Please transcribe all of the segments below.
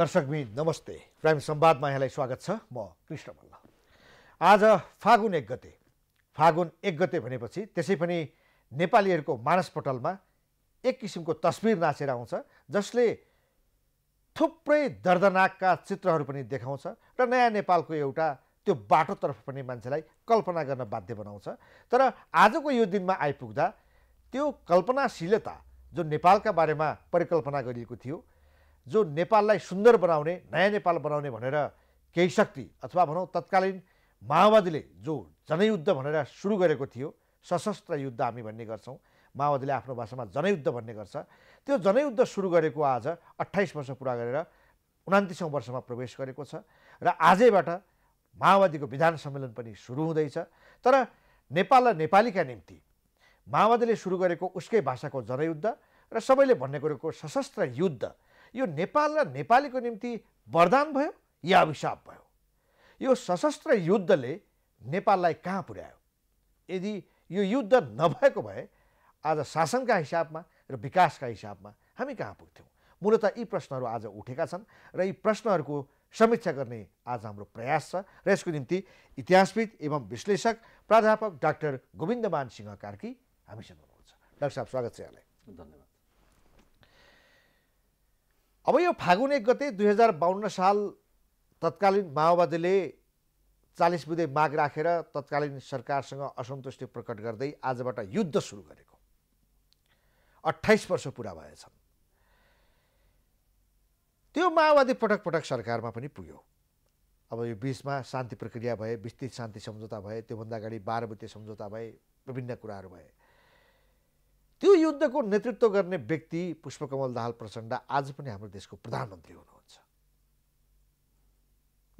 दर्शकबिन नमस्ते प्राइम संवादमा यहाँलाई स्वागत छ म कृष्ण मल्ल आज फागुन एक गते फागुन एक गते भनेपछि त्यसै पनि नेपालीहरूको मानसपटलमा एक किसिमको तस्बिर नाचेर आउँछ जसले थुप्रै दर्दनाकका चित्रहरू पनि देखाउँछ र नयाँ नेपालको एउटा त्यो बाटोतर्फ पनि मान्छेलाई कल्पना गर्न बाध्य बनाउँछ तर आजको यो दिनमा आइपुग्दा त्यो कल्पनाशीलता जुन नेपालका बारेमा परिकल्पना गरिएको थियो जो नेपाललाई सुन्दर बनाउने नयाँ नेपाल बनाउने भनेर केही शक्ति अथवा भनौँ तत्कालीन माओवादीले जो जनयुद्ध भनेर सुरु गरेको थियो सशस्त्र युद्ध हामी भन्ने गर्छौँ माओवादीले आफ्नो भाषामा जनयुद्ध भन्ने गर्छ त्यो जनयुद्ध सुरु गरेको आज अट्ठाइस वर्ष पुरा गरेर उनातिसौँ वर्षमा प्रवेश गरेको छ र आजैबाट माओवादीको विधान सम्मेलन पनि सुरु हुँदैछ तर नेपाल र नेपालीका निम्ति माओवादीले सुरु गरेको उसकै भाषाको जनयुद्ध र सबैले भन्ने गरेको सशस्त्र युद्ध यो नेपाल र नेपालीको निम्ति वरदान भयो या अभिशाप भयो यो सशस्त्र युद्धले नेपाललाई कहाँ पुर्यायो यदि यो युद्ध नभएको भए आज शासनका हिसाबमा र विकासका हिसाबमा हामी कहाँ पुग्थ्यौँ मूलत यी प्रश्नहरू आज उठेका छन् र यी प्रश्नहरूको समीक्षा गर्ने आज हाम्रो प्रयास छ र यसको निम्ति इतिहासविद एवं विश्लेषक प्राध्यापक डाक्टर गोविन्दमान सिंह कार्की हामीसँग हुनुहुन्छ डाक्टर साहब स्वागत छ यहाँलाई धन्यवाद अब यो फागुन एक गते दुई हजार बाहन्न साल तत्कालीन माओवादीले चालिस बुधे माग राखेर तत्कालीन सरकारसँग असन्तुष्टि प्रकट गर्दै आजबाट युद्ध सुरु गरेको अठाइस वर्ष पुरा भएछन् त्यो माओवादी पटक पटक सरकारमा पनि पुग्यो अब यो बिचमा शान्ति प्रक्रिया भए विस्तृत शान्ति सम्झौता भए त्योभन्दा अगाडि बाह्र बुते सम्झौता भए विभिन्न कुराहरू भए त्यो युद्धको नेतृत्व गर्ने व्यक्ति पुष्पकमल दाहाल प्रचण्ड आज पनि हाम्रो देशको प्रधानमन्त्री हुनुहुन्छ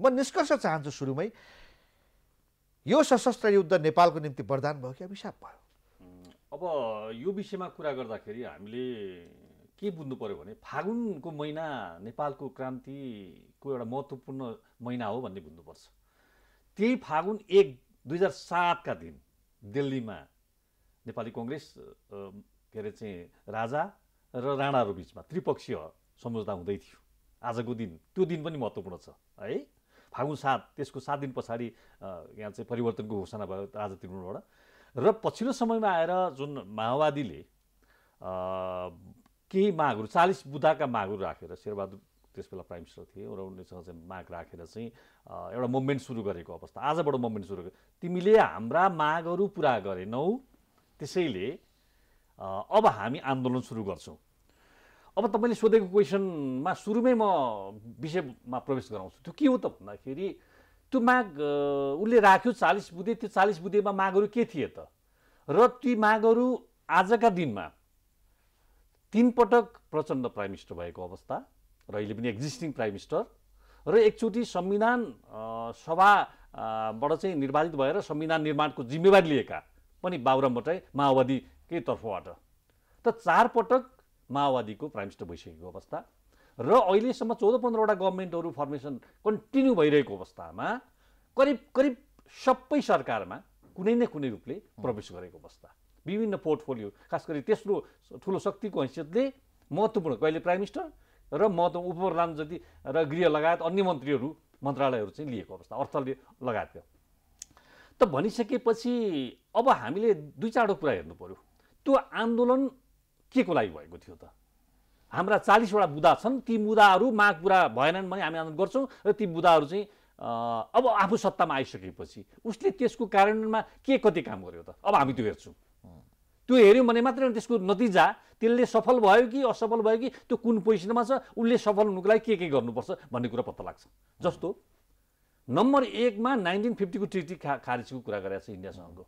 म निष्कर्ष चाहन्छु सुरुमै यो सशस्त्र युद्ध नेपालको निम्ति वरदान भयो कि अभिशाप भयो अब यो विषयमा कुरा गर्दाखेरि हामीले के बुझ्नु पऱ्यो भने फागुनको महिना नेपालको क्रान्तिको एउटा महत्त्वपूर्ण महिना हो भन्ने बुझ्नुपर्छ त्यही फागुन एक दुई हजार सातका दिन दिल्लीमा नेपाली कङ्ग्रेस के अरे चाहिँ राजा र राणाहरू बिचमा त्रिपक्षीय सम्झौता हुँदै थियो आजको दिन त्यो दिन पनि महत्त्वपूर्ण छ है फागुन सात त्यसको सात दिन पछाडि यहाँ चाहिँ परिवर्तनको घोषणा भयो राजा त्रिभुवनबाट र पछिल्लो समयमा आएर जुन माओवादीले केही मागहरू चालिस बुद्धाका मागहरू राखेर शेरबहादुर त्यस बेला प्राइम मिनिस्टर थिए र उनीसँग चाहिँ माग राखेर चाहिँ एउटा मुभमेन्ट सुरु गरेको अवस्था आजबाट मुभमेन्ट सुरु गरे तिमीले हाम्रा मागहरू पुरा गरेनौ त्यसैले अब हामी आन्दोलन सुरु गर्छौँ अब तपाईँले सोधेको क्वेसनमा सुरुमै म विषयमा प्रवेश गराउँछु त्यो के हो त भन्दाखेरि त्यो माग उसले राख्यो चालिस बुधे त्यो चालिस बुधेमा मागहरू के थिए त र ती मागहरू आजका दिनमा तिन पटक प्रचण्ड प्राइम मिनिस्टर भएको अवस्था र अहिले पनि एक्जिस्टिङ प्राइम मिनिस्टर र एकचोटि संविधान सभाबाट चाहिँ निर्वाचित भएर संविधान निर्माणको जिम्मेवारी लिएका पनि बाबुराम भट्टराई माओवादी के तर्फबाट त चारपटक माओवादीको प्राइम मिनिस्टर भइसकेको अवस्था र अहिलेसम्म चौध पन्ध्रवटा गभर्मेन्टहरू फर्मेसन कन्टिन्यू भइरहेको अवस्थामा करिब करिब सबै सरकारमा कुनै न कुनै रूपले प्रवेश गरेको अवस्था विभिन्न पोर्टफोलियो खास गरी तेस्रो ठुलो शक्तिको हैसियतले महत्त्वपूर्ण कहिले प्राइम मिनिस्टर र महत्त्व उपप्रधान जति र गृह लगायत अन्य मन्त्रीहरू मन्त्रालयहरू चाहिँ लिएको अवस्था अर्थले लगायतको त भनिसकेपछि अब हामीले दुई चारवटा कुरा हेर्नु पऱ्यो त्यो आन्दोलन के को लागि भएको थियो त हाम्रा चालिसवटा बुदा छन् ती मुदाहरू माग पुरा भएनन् भने हामी आन्दोलन गर्छौँ र ती बुदाहरू चाहिँ अब आफू सत्तामा आइसकेपछि उसले त्यसको कार्यान्वयनमा के कति काम गर्यो त अब हामी त्यो हेर्छौँ त्यो हेऱ्यौँ भने मात्रै त्यसको नतिजा त्यसले सफल भयो कि असफल भयो कि त्यो कुन पोजिसनमा छ उसले सफल हुनुको लागि के के गर्नुपर्छ भन्ने कुरा पत्ता लाग्छ जस्तो नम्बर एकमा नाइन्टिन फिफ्टीको ट्रिटी खा खारिजको कुरा गरेको छ इन्डियासँगको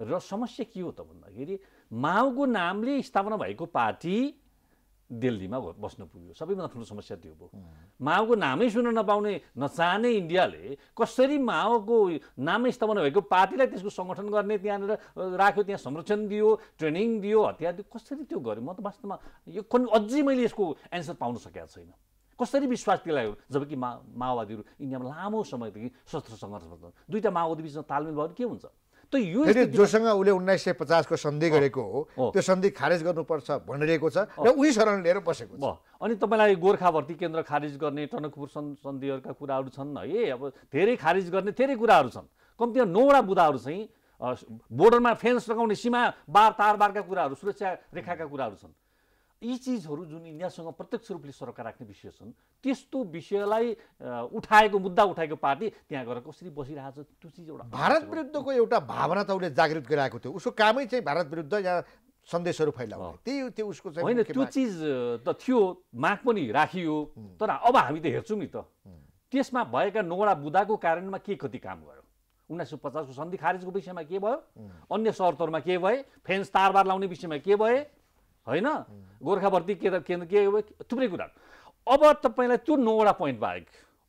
र समस्या के हो त भन्दाखेरि माओको नामले स्थापना भएको पार्टी दिल्लीमा बस्न पुग्यो सबैभन्दा ठुलो समस्या त्यो भयो माओको नामै सुन्न नपाउने नचाहने इन्डियाले कसरी माओको नामै स्थापना भएको पार्टीलाई त्यसको सङ्गठन गर्ने त्यहाँनिर राख्यो त्यहाँ संरक्षण दियो ट्रेनिङ दियो हतियार दियो कसरी त्यो गर्यो म त वास्तवमा यो अझै मैले यसको एन्सर पाउन सकेको छैन कसरी विश्वास दिलायो जबकि मा माओवादीहरू इन्डियामा लामो समयदेखि सशस्त्र सङ्घर्ष दुईवटा माओवादी बिचमा तालमेल भयो भने के हुन्छ त यो जोसँग उसले उन्नाइस सय पचासको सन्धि गरेको हो त्यो सन्धि खारेज गर्नुपर्छ भनिरहेको छ र उही शरण लिएर बसेको छ अनि तपाईँलाई गोर्खा भर्ती केन्द्र खारेज गर्ने टनकपुर सन्धिहरूका कुराहरू छन् है अब धेरै खारेज गर्ने धेरै कुराहरू छन् कम्तीमा नौवटा बुदाहरू चाहिँ बोर्डरमा फेन्स लगाउने सीमा बार तारबारका कुराहरू सुरक्षा रेखाका कुराहरू छन् यी चिजहरू जुन इन्डियासँग प्रत्यक्ष रूपले सरकार राख्ने विषय छन् त्यस्तो विषयलाई उठाएको मुद्दा उठाएको पार्टी त्यहाँ गएर कसरी बसिरहेको छ त्यो चिज एउटा भारत विरुद्धको एउटा भावना त उसले जागृत गराएको थियो उसको कामै चाहिँ भारत विरुद्ध यहाँ सन्देशहरू फैलाउने त्यही त्यो उसको चाहिँ होइन त्यो चिज त थियो माग पनि राखियो तर अब हामी त हेर्छौँ नि त त्यसमा भएका नोडा बुदाको कारणमा के कति काम गर्यो उन्नाइस सय पचासको सन्धि खारेजको विषयमा के भयो अन्य सरतहरूमा के भए फेन्स तारबार लाउने विषयमा के भए होइन गोर्खावर्ती के केन्द्र के थुप्रै कुरा अब तपाईँलाई त्यो नौवटा पोइन्ट बाहेक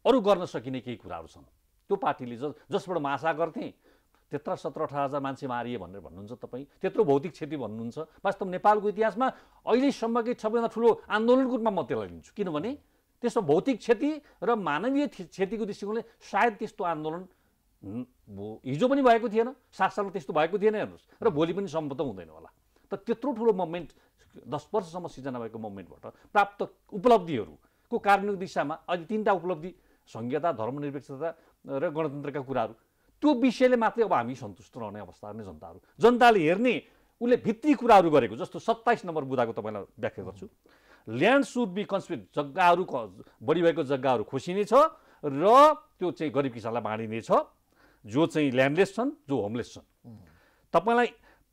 अरू गर्न सकिने केही कुराहरू छन् त्यो पार्टीले ज जसबाट म आशा गर्थेँ त्यत्र सत्र अठार हजार मान्छे मारिए भनेर भन्नुहुन्छ तपाईँ त्यत्रो भौतिक क्षति भन्नुहुन्छ वास्तव नेपालको इतिहासमा अहिलेसम्मकै सबैभन्दा ठुलो आन्दोलनको रूपमा म त्यसलाई लिन्छु किनभने त्यसमा भौतिक क्षति र मानवीय क्षतिको दृष्टिकोणले सायद त्यस्तो आन्दोलन हिजो पनि भएको थिएन सात सालमा त्यस्तो भएको थिएन हेर्नुहोस् र भोलि पनि सम्भव हुँदैन होला त त्यत्रो ठुलो मोमेन्ट दस वर्षसम्म सिर्जना भएको मुभमेन्टबाट प्राप्त उपलब्धिहरूको कार्यान्वयन दिशामा अहिले तिनवटा उपलब्धि संघीयता धर्मनिरपेक्षता र गणतन्त्रका कुराहरू त्यो विषयले मात्रै अब हामी सन्तुष्ट रहने अवस्था नै जनताहरू जनताले हेर्ने उसले भित्री कुराहरू गरेको जस्तो सत्ताइस नम्बर बुदाको तपाईँलाई व्याख्या गर्छु ल्यान्ड सुड बी कन्सपिट जग्गाहरू बढी भएको जग्गाहरू खोसिने छ र त्यो चाहिँ गरिब किसानलाई बाँडिनेछ जो चाहिँ ल्यान्डलेस छन् जो होमलेस छन् तपाईँलाई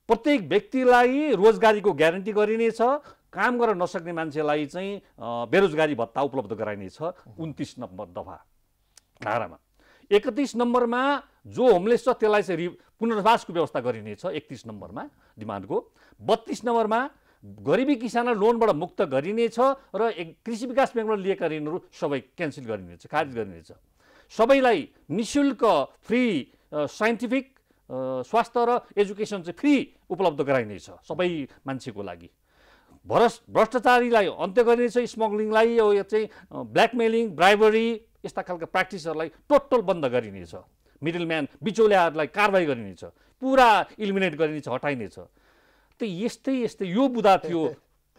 प्रत्येक व्यक्तिलाई रोजगारीको ग्यारेन्टी गरिनेछ काम गर्न नसक्ने मान्छेलाई चाहिँ बेरोजगारी भत्ता उपलब्ध गराइनेछ उन्तिस नम्बर दफा धारामा एकतिस नम्बरमा जो होमलेस छ त्यसलाई चाहिँ पुनर्वासको व्यवस्था गरिनेछ एकतिस नम्बरमा डिमान्डको बत्तिस नम्बरमा गरिबी किसानलाई लोनबाट मुक्त गरिनेछ र कृषि विकास ब्याङ्कबाट लिएका ऋणहरू सबै क्यान्सल गरिनेछ खारिज गरिनेछ सबैलाई निशुल्क फ्री साइन्टिफिक स्वास्थ्य र एजुकेसन चाहिँ फ्री उपलब्ध गराइनेछ सबै मान्छेको लागि भ्रष भ्रष्टाचारीलाई अन्त्य गरिनेछ स्मग्लिङलाई यो चाहिँ ब्ल्याकमेलिङ ब्राइबरी यस्ता खालका प्र्याक्टिसहरूलाई टोटल बन्द गरिनेछ मिडल म्यान बिचौल्याहरूलाई कारवाही गरिनेछ पुरा इलिमिनेट गरिनेछ हटाइनेछ त यस्तै यस्तै यो बुधा थियो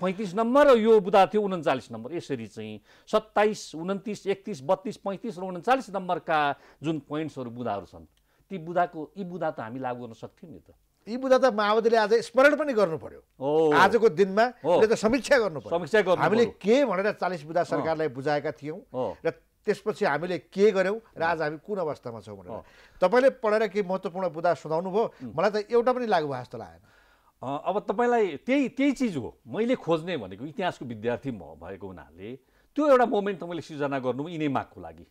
पैँतिस नम्बर र यो बुधा थियो उन्चालिस नम्बर यसरी चाहिँ सत्ताइस उन्तिस एकतिस बत्तिस पैँतिस र उन्चालिस नम्बरका जुन पोइन्ट्सहरू बुधाहरू छन् ती बुधाको यी बुधा त हामी लागू गर्न सक्थ्यौँ नि त यी बुधा त माओवादीले आज स्मरण पनि गर्नु पर्यो आजको दिनमा त समीक्षा गर्नु पर्यो समीक्षा गर्नु हामीले के भनेर चालिस बुधा सरकारलाई बुझाएका थियौँ र त्यसपछि हामीले के गऱ्यौँ र आज हामी कुन अवस्थामा छौँ भनेर तपाईँले पढेर केही महत्त्वपूर्ण बुधा सुनाउनु भयो मलाई त एउटा पनि लागु भए जस्तो लागेन अब तपाईँलाई त्यही त्यही चिज हो मैले खोज्ने भनेको इतिहासको विद्यार्थी म भएको हुनाले त्यो एउटा मोमेन्ट तपाईँले सिर्जना गर्नु यिनै मागको लागि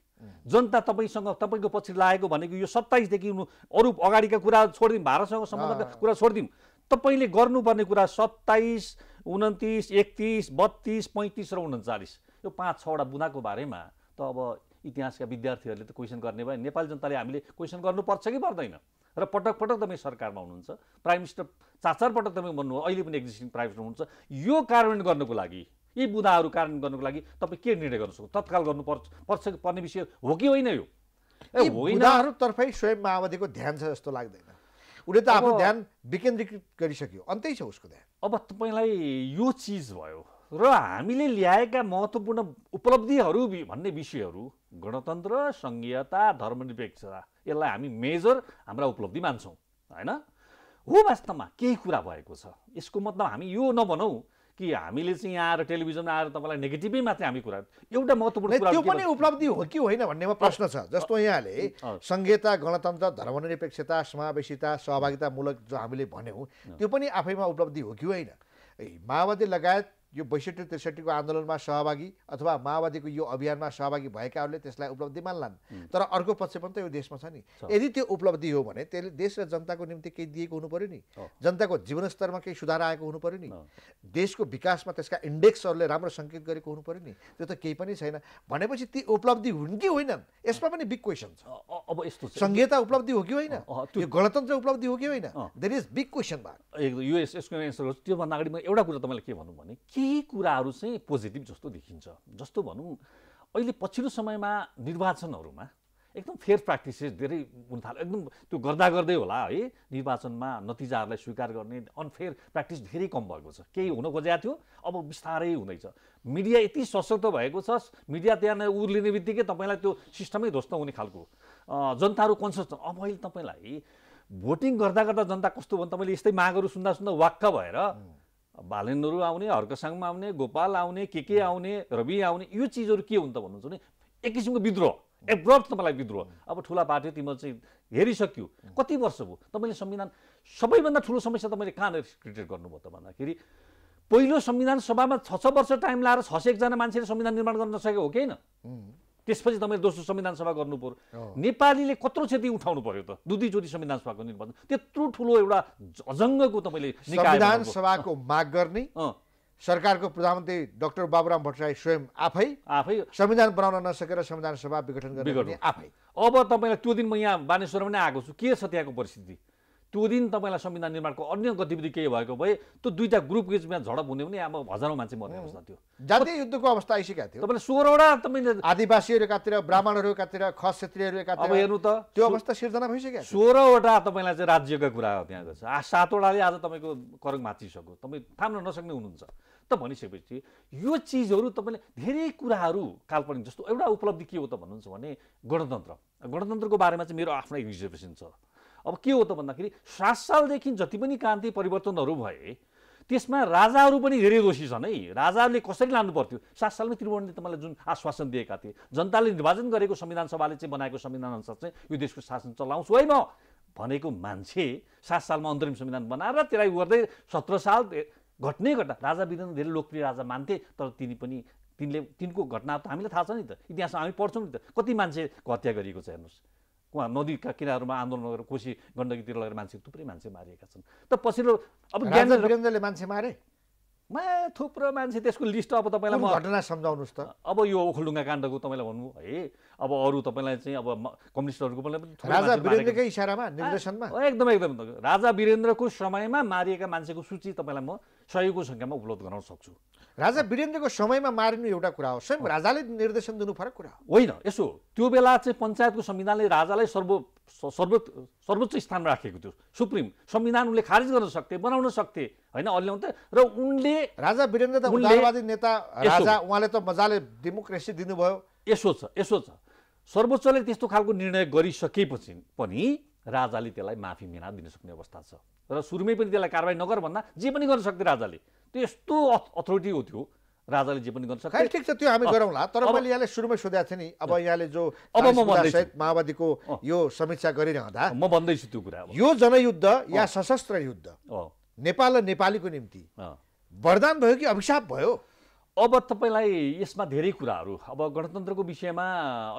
जनता तपाईँसँग तपाईँको पछि लागेको भनेको यो सत्ताइसदेखि अरू अगाडिका कुरा छोडिदिउँ भारतसँग सम्बन्धका कुरा छोडिदिउँ तपाईँले गर्नुपर्ने कुरा सत्ताइस उन्तिस एकतिस बत्तिस पैँतिस र उन्चालिस यो पाँच छवटा बुनाको बारेमा त अब इतिहासका विद्यार्थीहरूले त क्वेसन गर्ने भयो नेपाली जनताले हामीले क्वेसन गर्नुपर्छ कि पर्दैन र पटक पटक तपाईँ सरकारमा हुनुहुन्छ प्राइम मिनिस्टर चार चार पटक तपाईँ भन्नुभयो अहिले पनि एक्जिस्टिङ प्राइम मिनिस्टर हुनुहुन्छ यो कार्यान्वयन गर्नुको लागि यी बुदाहरू कारण गर्नुको लागि तपाईँ के निर्णय गर्नु सक्नु तत्काल गर्नु पर्छ पर्ने विषय हो कि होइन यो ए स्वयं माओवादीको ध्यान छ जस्तो लाग्दैन उसले त आफ्नो ध्यान विकेन्द्रीकृत गरिसक्यो अन्तै छ उसको ध्यान अब तपाईँलाई यो चिज भयो र हामीले ल्याएका महत्त्वपूर्ण उपलब्धिहरू भन्ने विषयहरू गणतन्त्र सङ्घीयता धर्मनिरपेक्षता यसलाई हामी मेजर हाम्रा उपलब्धि मान्छौँ होइन हो वास्तवमा केही कुरा भएको छ यसको मतलब हामी यो नभनौँ कि हामीले चाहिँ यहाँ आएर टेलिभिजनमा आएर तपाईँलाई नेगेटिभै मात्रै हामी कुरा एउटा महत्त्वपूर्ण कुरा त्यो पनि उपलब्धि हो कि होइन भन्नेमा प्रश्न छ जस्तो यहाँले संहिता गणतन्त्र धर्मनिरपेक्षता समावेशिता सहभागितामूलक जो हामीले भन्यौँ त्यो पनि आफैमा उपलब्धि हो कि होइन माओवादी लगायत यो बैसठी त्रिसठीको आन्दोलनमा सहभागी अथवा माओवादीको यो अभियानमा सहभागी भएकाहरूले त्यसलाई उपलब्धि मान्लान् तर अर्को पक्ष पनि त यो देशमा छ नि यदि त्यो उपलब्धि हो भने त्यसले देश र जनताको निम्ति केही दिएको हुनु पऱ्यो नि जनताको जीवनस्तरमा केही सुधार आएको हुनु पऱ्यो नि देशको विकासमा त्यसका इन्डेक्सहरूले राम्रो सङ्केत गरेको हुनु पऱ्यो नि त्यो त केही पनि छैन भनेपछि ती उपलब्धि हुन् कि होइनन् यसमा पनि बिग क्वेसन छ अब यस्तो संहिता उपलब्धि हो कि होइन त्यो गणतन्त्र उपलब्धि हो कि होइन देयर इज बिग क्वेसन भएको यसको एन्सर त्योभन्दा अगाडि म एउटा कुरा तपाईँलाई के भनौँ भने के केही कुराहरू चाहिँ पोजिटिभ जस्तो देखिन्छ जस्तो भनौँ अहिले पछिल्लो समयमा निर्वाचनहरूमा एकदम फेयर प्र्याक्टिसेस धेरै हुन थाल्यो एकदम त्यो गर्दा गर्दै होला है निर्वाचनमा नतिजाहरूलाई स्वीकार गर्ने अनफेयर प्र्याक्टिस धेरै कम भएको छ केही हुन खोजेको थियो अब बिस्तारै हुँदैछ मिडिया यति सशक्त भएको छ मिडिया त्यहाँ उर्लिने बित्तिकै तपाईँलाई त्यो सिस्टमै ध्वस्त हुने खालको जनताहरू कन्सियस अब अहिले तपाईँलाई भोटिङ गर्दा गर्दा जनता कस्तो भन्नु तपाईँले यस्तै मागहरू सुन्दा सुन्दा वाक्क भएर बालेनहरू आउने हर्कसाङमा आउने गोपाल आउने के के आउने रवि आउने यो चिजहरू के हुन् त भन्नुहुन्छ भने एक किसिमको विद्रोह एब्रप्ट तपाईँलाई विद्रोह अब ठुला पार्टी तिम्रो चाहिँ हेरिसक्यो कति वर्ष भयो तपाईँले संविधान सबैभन्दा ठुलो समस्या तपाईँले कहाँनिर क्रिएट गर्नुभयो त भन्दाखेरि पहिलो संविधान सभामा छ छ वर्ष टाइम लाएर छ सय एकजना मान्छेले संविधान निर्माण गर्न नसकेको हो कि होइन त्यसपछि तपाईँले दोस्रो संविधान सभा गर्नु पर्यो नेपालीले कत्रो क्षति उठाउनु पर्यो त दुधी दुईचोटि संविधान सभाको निर्वाचन त्यत्रो ठुलो एउटा अजङ्गको तपाईँले संविधान सभाको माग गर्ने सरकारको प्रधानमन्त्री डाक्टर बाबुराम भट्टराई स्वयं आफै आफै संविधान बनाउन नसकेर संविधान सभा विघटन गर्ने आफै अब तपाईँलाई त्यो दिन म यहाँ बानेश्वरमा नै आएको छु के छ त्यहाँको परिस्थिति त्यो दिन तपाईँलाई संविधान निर्माणको अन्य गतिविधि केही भएको भए त्यो दुईवटा ग्रुप बिचमा झडप हुने पनि अब हजारौँ मान्छे मर्ने अवस्था थियो जातीय युद्धको अवस्था आइसकेको थियो तपाईँले सोह्रवटा तपाईँले आदिवासीहरू एकातिर ब्राह्मणहरू एकातिर खस क्षेत्रीहरू अब हेर्नु त त्यो अवस्था सिर्जना भइसक्यो सोह्रवटा तपाईँलाई चाहिँ राज्यको कुरा हो त्यहाँ आ सातवटाले आज तपाईँको करङ माचिसक्यो तपाईँ थाम्न नसक्ने हुनुहुन्छ त भनिसकेपछि यो चिजहरू तपाईँले धेरै कुराहरू काल्पनिक जस्तो एउटा उपलब्धि के हो त भन्नुहुन्छ भने गणतन्त्र गणतन्त्रको बारेमा चाहिँ मेरो आफ्नै रिजर्भेसन छ अब के हो त भन्दाखेरि सात सालदेखि जति पनि क्रान्ति परिवर्तनहरू भए त्यसमा राजाहरू पनि धेरै दोषी छन् है राजाहरूले कसरी लानु पर्थ्यो सात सालमै त्रिभुवनले तपाईँलाई जुन आश्वासन दिएका थिए जनताले निर्वाचन गरेको संविधान सभाले चाहिँ बनाएको संविधान अनुसार चाहिँ यो देशको शासन चलाउँछु है म भनेको मान्छे सात सालमा अन्तरिम संविधान बनाएर त्यसलाई गर्दै सत्र साल घट्ने घटना राजा वीरेन्द्र धेरै लोकप्रिय राजा मान्थे तर तिनी पनि तिनले तिनको घटना त हामीलाई थाहा छ नि त इतिहासमा हामी पढ्छौँ नि त कति मान्छेको हत्या गरिएको छ हेर्नुहोस् उहाँ नदीका किनारमा आन्दोलन गरेर कोसी गण्डकीतिर लगेर मान्छे थुप्रै मान्छे मारिएका छन् त पछिल्लो अब वीरेन्द्रले मान्छे मारे मा थुप्रो मान्छे त्यसको लिस्ट अब तपाईँलाई म घटना सम्झाउनुहोस् त अब यो ओखलडुङ्गा काण्डको तपाईँलाई भन्नु है अब अरू तपाईँलाई चाहिँ अब कम्युनिस्टहरूको पनि इसारामा निर्देशनमा एकदम एकदम राजा वीरेन्द्रको समयमा मारिएका मान्छेको सूची तपाईँलाई म सहयोगको सङ्ख्यामा उपलब्ध गराउन सक्छु राजा वीरेन्द्रको समयमा मारिनु एउटा कुरा हो स्वयं राजाले निर्देशन दिनु फरक कुरा हो होइन यसो त्यो बेला चाहिँ पञ्चायतको संविधानले राजालाई सर्व सर्व सर्वोच्च स्थानमा राखेको थियो सुप्रिम संविधान उनले खारिज गर्न सक्थे बनाउन सक्थे होइन अल्याउनु र उनले राजा वीरेन्द्र त उदारवादी नेता राजा उहाँले त मजाले डेमोक्रेसी दिनुभयो यसो छ यसो छ सर्वोच्चले त्यस्तो खालको निर्णय गरिसकेपछि पनि राजाले त्यसलाई माफी मिना दिन सक्ने अवस्था छ र सुरुमै पनि त्यसलाई कारवाही नगर भन्दा जे पनि गर्न सक्थे राजाले त्यो यस्तो अथोरिटी हो त्यो राजाले जे पनि गर्न सक्छ ठिक छ त्यो हामी गरौँला तर मैले यहाँले सुरुमै सोधेको थिएँ नि अब यहाँले जो अब म माओवादीको यो समीक्षा गरिरहँदा म भन्दैछु त्यो कुरा यो जनयुद्ध या सशस्त्र युद्ध नेपाल र नेपालीको निम्ति वरदान भयो कि अभिशाप भयो अब तपाईँलाई यसमा धेरै कुराहरू अब गणतन्त्रको विषयमा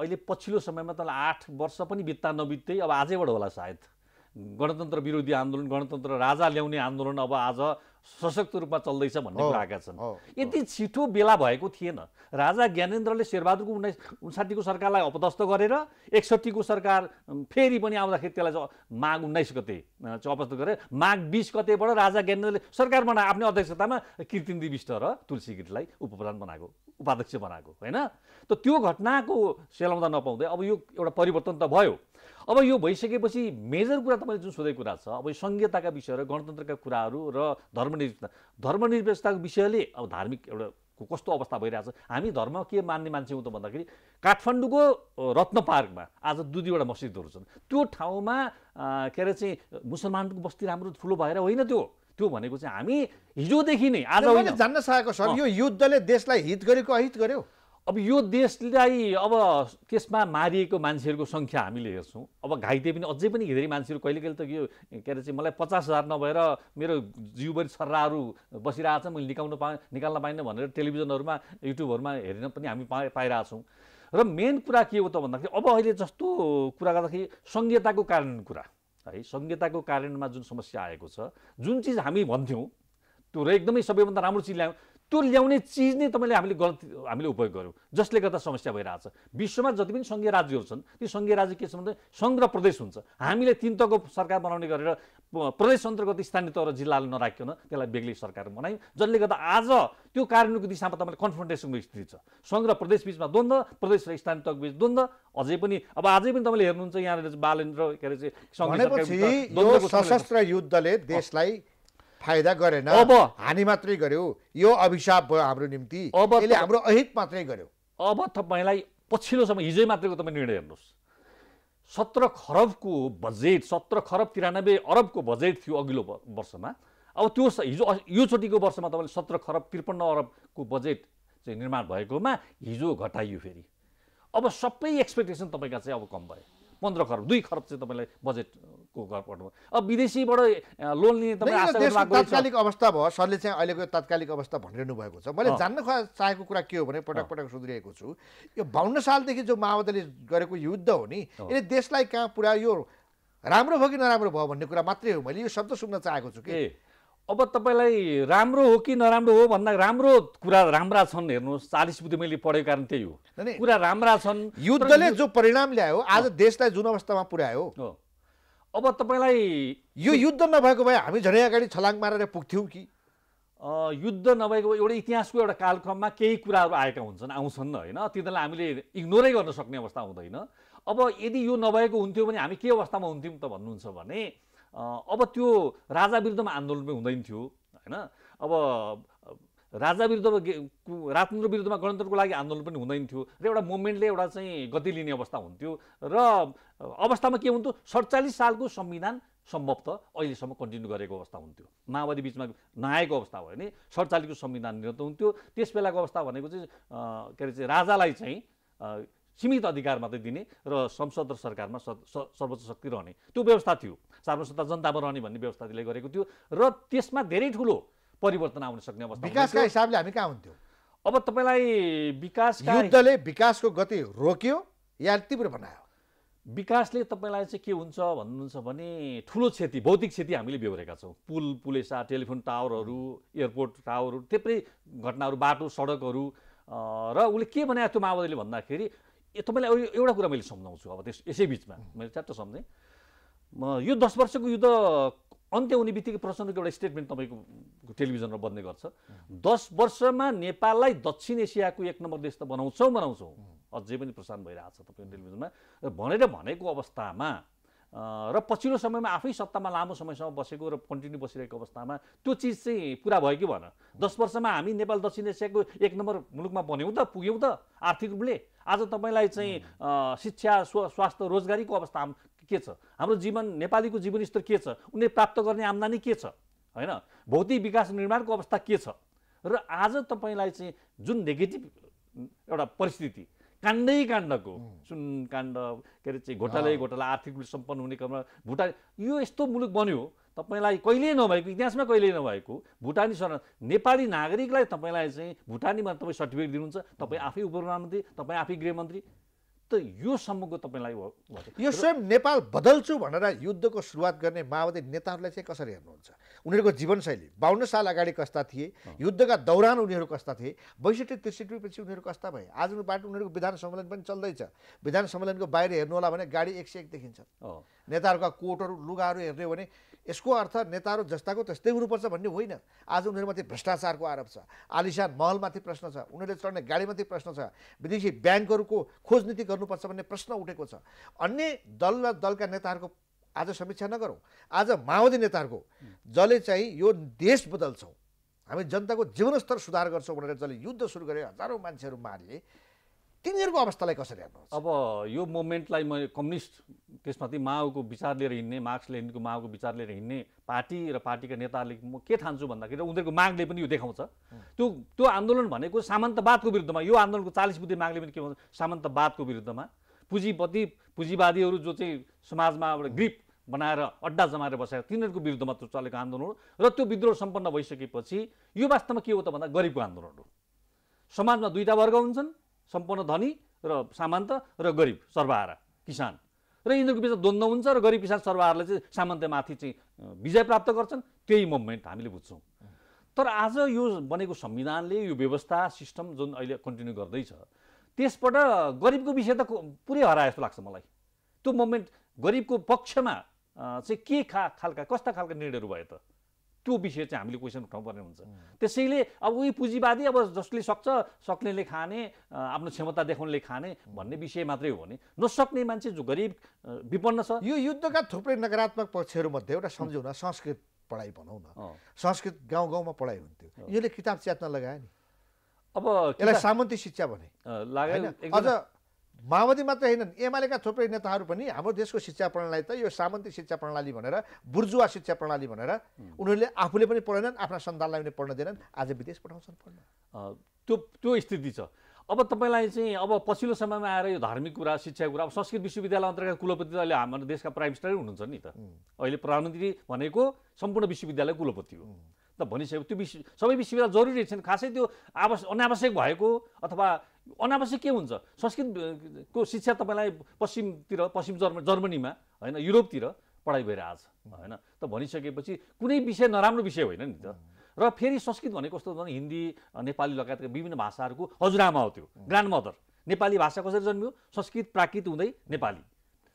अहिले पछिल्लो समयमा त आठ वर्ष पनि बित्ता नबित्दै अब आजैबाट होला सायद गणतन्त्र विरोधी आन्दोलन गणतन्त्र राजा ल्याउने आन्दोलन अब आज सशक्त रूपमा चल्दैछ भन्ने कुरा आएका छन् यति छिटो बेला भएको थिएन राजा ज्ञानेन्द्रले शेरबहादुरको उन्नाइस उन्साठीको सरकारलाई अपदस्त गरेर एकसट्ठीको सरकार फेरि पनि आउँदाखेरि त्यसलाई माघ उन्नाइस गते चाहिँ अपदस्त गरेर माघ बिस गतेबाट राजा ज्ञानेन्द्रले सरकार बनाए आफ्नै अध्यक्षतामा कृतिन्द्री विष्ट र तुलसी गिरीलाई उपप्रधान बनाएको उपाध्यक्ष बनाएको होइन त त्यो घटनाको सेलाउँदा नपाउँदै अब यो एउटा परिवर्तन त भयो अब यो भइसकेपछि मेजर कुरा तपाईँले जुन सोधेको कुरा छ अब यो सङ्घीयताका विषय र गणतन्त्रका कुराहरू र धर्मनिरपेक्षता धर्मनिरपेक्षताको विषयले अब धार्मिक एउटा कस्तो अवस्था भइरहेछ हामी धर्म के मान्ने मान्छे हौँ त भन्दाखेरि काठमाडौँको रत्न पार्कमा आज दुई दुईवटा मस्जिदहरू छन् त्यो ठाउँमा के अरे चाहिँ मुसलमानको बस्ती राम्रो ठुलो भएर होइन त्यो त्यो भनेको चाहिँ हामी हिजोदेखि नै आज जान्न सकेको सर यो युद्धले देशलाई हित गरेको अहित गर्यो अब यो देशलाई अब त्यसमा मारिएको मान्छेहरूको सङ्ख्या हामीले हेर्छौँ अब घाइते पनि अझै पनि धेरै मान्छेहरू कहिले कहिले त यो के अरे चाहिँ मलाई पचास हजार नभएर मेरो जिउभरि छर्राहरू बसिरहेको छ मैले निकाउन पाएँ निकाल्न पाइनँ भनेर टेलिभिजनहरूमा युट्युबहरूमा हेरेर पनि हामी पा पाइरहेछौँ र मेन कुरा के हो त भन्दाखेरि अब अहिले जस्तो कुरा गर्दाखेरि सङ्घीयताको कारण कुरा है सङ्घीयताको कारणमा जुन समस्या आएको छ जुन चिज हामी भन्थ्यौँ त्यो एकदमै सबैभन्दा राम्रो चिज ल्यायौँ त्यो ल्याउने चिज नै तपाईँले हामीले गलत हामीले उपयोग गऱ्यौँ जसले गर्दा समस्या भइरहेछ विश्वमा जति पनि सङ्घीय राज्यहरू छन् ती सङ्घीय राज्य के छ भने सङ्घ र प्रदेश हुन्छ हामीले तिन तहको सरकार बनाउने गरेर प्रदेश अन्तर्गत स्थानीय तह र जिल्लाले नराखिकन त्यसलाई बेग्लै सरकार बनायौँ जसले गर्दा आज त्यो कार्यान्वयनको दिशामा तपाईँले कन्फर्टेसनको स्थिति छ सङ्घ र प्रदेश बिचमा द्वन्द्व प्रदेश र स्थानीय तहको बिच द्वन्द्व अझै पनि अब अझै पनि तपाईँले हेर्नुहुन्छ यहाँनिर बालेन्द्र के अरे चाहिँ सशस्त्र युद्धले देशलाई फाइदा गरेन अब हानि मात्रै गर्यो यो अभिशाप भयो हाम्रो निम्ति अब यसले हाम्रो अहित मात्रै गर्यो अब तपाईँलाई समय हिजै मात्रैको तपाईँ निर्णय हेर्नुहोस् सत्र खरबको बजेट सत्र खरब तिरानब्बे अरबको बजेट थियो अघिल्लो वर्षमा अब त्यो हिजो यो चोटिको वर्षमा तपाईँले सत्र खरब त्रिपन्न अरबको बजेट चाहिँ निर्माण भएकोमा हिजो घटाइयो फेरि अब सबै एक्सपेक्टेसन तपाईँका चाहिँ अब कम भयो पन्ध्र खरब दुई खरब चाहिँ तपाईँलाई बजेट को घर अब विदेशीबाट लोन लिने तात्कालिक अवस्था भयो सरले चाहिँ अहिलेको तात्कालिक अवस्था भनिरहनु भएको छ मैले जान्न चाहेको कुरा के हो भने पटक पटक सोधिरहेको छु यो बाहन्न सालदेखि जो माओवादीले गरेको युद्ध हो नि यसले देशलाई कहाँ पुऱ्यायो राम्रो भयो कि नराम्रो भयो भन्ने कुरा मात्रै हो मैले यो शब्द सुन्न चाहेको छु कि अब तपाईँलाई राम्रो हो कि नराम्रो हो भन्दा राम्रो कुरा राम्रा छन् हेर्नुहोस् चालिस बुद्धि मैले पढेको कारण त्यही हो कुरा राम्रा छन् युद्धले जो परिणाम ल्यायो आज देशलाई जुन अवस्थामा पुर्यायो अब तपाईँलाई यो युद्ध नभएको भए हामी झनै अगाडि छलाङ मारेर पुग्थ्यौँ कि युद्ध नभएको एउटा इतिहासको एउटा कालक्रममा केही कुराहरू आएका हुन्छन् आउँछन् होइन तिनीहरूलाई हामीले इग्नोरै गर्न सक्ने अवस्था हुँदैन अब यदि यो नभएको हुन्थ्यो भने हामी के अवस्थामा हुन्थ्यौँ त भन्नुहुन्छ भने अब त्यो राजा विरुद्धमा आन्दोलन पनि हुँदैन थियो होइन अब राजा विरुद्धमा राजतन्त्र विरुद्धमा गणतन्त्रको लागि आन्दोलन पनि हुँदैन थियो र एउटा मुभमेन्टले एउटा चाहिँ गति लिने अवस्था हुन्थ्यो र अवस्थामा के हुन्थ्यो सडचालिस सालको संविधान सम्भवतः अहिलेसम्म कन्टिन्यू गरेको अवस्था हुन्थ्यो माओवादी बिचमा नआएको अवस्था भयो भने सडचालिसको संविधान निरन्तर हुन्थ्यो त्यस बेलाको अवस्था भनेको चाहिँ के अरे चाहिँ राजालाई चाहिँ सीमित अधिकार मात्रै दिने र संसद र सरकारमा सर्वोच्च शक्ति रहने त्यो व्यवस्था थियो सार्वसत्ता जनतामा रहने भन्ने व्यवस्था त्यसले गरेको थियो र त्यसमा धेरै ठुलो परिवर्तन आउन सक्ने अवस्था विकासका हिसाबले हामी कहाँ हुन्थ्यौँ अब तपाईँलाई विकास युद्धले विकासको गति रोक्यो या तीव्र बनायो विकासले तपाईँलाई चाहिँ के हुन्छ भन्नुहुन्छ भने ठुलो क्षति भौतिक क्षति हामीले बेहोरेका छौँ पुल पुलेसा टेलिफोन टावरहरू एयरपोर्ट टावरहरू थुप्रै घटनाहरू बाटो सडकहरू र उसले के बनायो त्यो माओवादीले भन्दाखेरि तपाईँलाई एउटा कुरा मैले सम्झाउँछु अब त्यस यसै बिचमा मैले च्याप्टर सम्झेँ यो दस वर्षको युद्ध अन्त्य हुने बित्तिकै प्रचण्डको एउटा स्टेटमेन्ट तपाईँको टेलिभिजनमा बन्ने गर्छ दस वर्षमा नेपाललाई दक्षिण एसियाको एक नम्बर देश त बनाउँछौँ बनाउँछौँ अझै पनि प्रसारण भइरहेको छ तपाईँको टेलिभिजनमा र भनेर भनेको अवस्थामा र पछिल्लो समयमा आफै सत्तामा लामो समयसम्म बसेको र कन्टिन्यू बसिरहेको अवस्थामा त्यो चिज चाहिँ पुरा भयो कि भएन दस वर्षमा हामी नेपाल दक्षिण एसियाको एक नम्बर मुलुकमा बन्यौँ त पुग्यौँ त आर्थिक रूपले आज तपाईँलाई चाहिँ शिक्षा स्वास्थ्य रोजगारीको अवस्था के छ हाम्रो जीवन नेपालीको जीवनस्तर के छ उनले प्राप्त गर्ने आम्दानी के छ होइन भौतिक विकास निर्माणको अवस्था के छ र आज तपाईँलाई चाहिँ जुन नेगेटिभ एउटा परिस्थिति काण्डै काण्डको सुन काण्ड के अरे चाहिँ घोटालै घोटाला आर्थिक रूपले सम्पन्न हुने क्रममा भुटान यो यस्तो मुलुक बन्यो तपाईँलाई कहिल्यै नभएको इतिहासमा कहिल्यै नभएको भुटानी शरण नेपाली नागरिकलाई तपाईँलाई चाहिँ भुटानीमा तपाईँ सर्टिफिकेट दिनुहुन्छ तपाईँ आफै उप प्रधानमन्त्री तपाईँ आफै गृहमन्त्री त समूहको तपाईँलाई यो स्वयं नेपाल बदल्छु भनेर युद्धको सुरुवात गर्ने माओवादी नेताहरूलाई चाहिँ कसरी हेर्नुहुन्छ उनीहरूको जीवनशैली बाहन्न साल अगाडि कस्ता थिए युद्धका दौरान उनीहरू कस्ता थिए बैसठी त्रिसठी पछि उनीहरू कस्ता भए आज बाटो उनीहरूको विधान सम्मेलन पनि चल्दैछ विधान सम्मेलनको बाहिर हेर्नु होला भने गाडी एक सय एक देखिन्छ नेताहरूका कोटहरू लुगाहरू हेर्ने हो भने यसको अर्थ नेताहरू जस्ताको त्यस्तै हुनुपर्छ भन्ने होइन आज उनीहरूमाथि भ्रष्टाचारको आरोप छ आलिसान महलमाथि प्रश्न छ उनीहरूले चढ्ने गाडीमाथि प्रश्न छ विदेशी ब्याङ्कहरूको खोजनीति गर्नुपर्छ भन्ने प्रश्न उठेको छ अन्य दल र दलका नेताहरूको आज समीक्षा नगरौँ आज माओवादी नेताहरूको जसले चाहिँ यो देश बदल्छौँ हामी जनताको जीवनस्तर सुधार गर्छौँ भनेर जसले युद्ध सुरु गरे हजारौँ मान्छेहरू मारिए तिनीहरूको अवस्थालाई कसरी हेर्नु अब यो मोमेन्टलाई मैले कम्युनिस्ट त्यसमाथि माओको विचार लिएर हिँड्ने मार्क्स लेनिनको माओको विचार लिएर हिँड्ने पार्टी र पार्टीका नेताहरूले म के ठान्छु भन्दाखेरि उनीहरूको मागले पनि यो देखाउँछ त्यो त्यो आन्दोलन भनेको सामन्तवादको विरुद्धमा यो आन्दोलनको चालिस बुद्धि मागले पनि के भन्छ सामन्तवादको विरुद्धमा पुँजीपति पुँजीवादीहरू जो चाहिँ समाजमा एउटा ग्रिप बनाएर अड्डा जमाएर बसेर तिनीहरूको विरुद्धमा त्यो चलेको आन्दोलन हो र त्यो विद्रोह सम्पन्न भइसकेपछि यो वास्तवमा के हो त भन्दा गरिबको आन्दोलन हो समाजमा दुईवटा वर्ग हुन्छन् सम्पूर्ण धनी र सामन्त र गरिब सर्वहारा किसान र यिनीहरूको बिचमा द्वन्द्व हुन्छ र गरिब किसान सर्वहारले चाहिँ सामन्तमाथि चाहिँ विजय प्राप्त गर्छन् त्यही मोमेन्ट हामीले बुझ्छौँ तर आज यो बनेको संविधानले यो व्यवस्था सिस्टम जुन अहिले कन्टिन्यू गर्दैछ त्यसबाट गरिबको विषय त पुरै हराए जस्तो लाग्छ मलाई त्यो मोमेन्ट गरिबको पक्षमा चाहिँ के खा खालका कस्ता खालका निर्णयहरू भयो त त्यो विषय चाहिँ हामीले क्वेसन उठाउनुपर्ने हुन्छ त्यसैले अब उही पुँजीवादी अब जसले सक्छ सक्नेले खाने आफ्नो क्षमता देखाउनेले खाने भन्ने विषय मात्रै हो भने नसक्ने मान्छे जो गरिब विपन्न छ यो युद्धका थुप्रै नकारात्मक पक्षहरूमध्ये एउटा सम्झौँ संस्कृत पढाइ भनौँ न संस्कृत गाउँ गाउँमा पढाइ हुन्थ्यो यसले किताब च्यात्न लगायो नि अब यसलाई सामन्ती शिक्षा भने लाग्यो अझ माओवादी मात्र होइनन् एमालेका थुप्रै नेताहरू पनि हाम्रो देशको शिक्षा प्रणाली त यो सामन्ती शिक्षा प्रणाली भनेर बुर्जुवा शिक्षा प्रणाली भनेर उनीहरूले आफूले पनि पढेनन् आफ्ना सन्तानलाई पनि पढ्न दिएनन् आज विदेश पठाउँछन् पढ्न त्यो त्यो स्थिति छ अब तपाईँलाई चाहिँ अब पछिल्लो समयमा आएर यो धार्मिक कुरा शिक्षा कुरा अब संस्कृत विश्वविद्यालय अन्तर्गत कुलपति त अहिले हाम्रो देशका प्राइम मिनिस्टरै हुनुहुन्छ नि त अहिले प्रधानमन्त्री भनेको सम्पूर्ण विश्वविद्यालय कुलपति हो त भनिसक्यो त्यो विश्व सबै विश्वविद्यालय जरुरी छैन खासै त्यो आवश्यक अनावश्यक भएको अथवा अनावश्यक के हुन्छ संस्कृतको शिक्षा तपाईँलाई पश्चिमतिर पश्चिम जर्म जर्मनीमा होइन युरोपतिर पढाइ भइरहेछ होइन त भनिसकेपछि कुनै विषय नराम्रो विषय होइन नि त र फेरि संस्कृत भनेको कस्तो भने हिन्दी नेपाली लगायतका विभिन्न भाषाहरूको हजुरआमा हो त्यो ग्रान्ड मदर नेपाली भाषा कसरी जन्मियो संस्कृत प्राकृत हुँदै नेपाली